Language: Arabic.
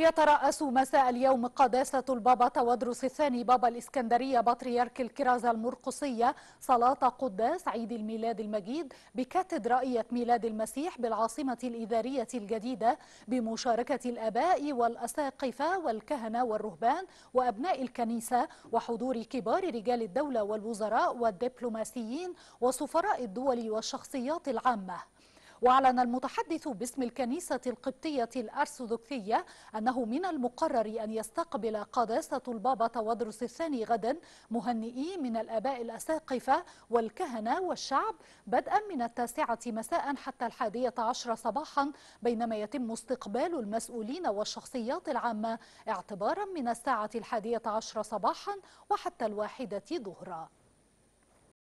يترأس مساء اليوم قداسة البابا تودرس الثاني بابا الإسكندرية بطريرك الكرازة المرقصية صلاة قداس عيد الميلاد المجيد بكاتدرائية ميلاد المسيح بالعاصمة الإدارية الجديدة بمشاركة الآباء والأساقفة والكهنة والرهبان وأبناء الكنيسة وحضور كبار رجال الدولة والوزراء والدبلوماسيين وسفراء الدول والشخصيات العامة وأعلن المتحدث باسم الكنيسة القبطية الأرثوذكسية أنه من المقرر أن يستقبل قداسة البابا تودرس الثاني غدا مهنئي من الآباء الأساقفة والكهنة والشعب بدءا من التاسعة مساء حتى الحادية عشر صباحا بينما يتم استقبال المسؤولين والشخصيات العامة اعتبارا من الساعة الحادية عشر صباحا وحتى الواحدة ظهرا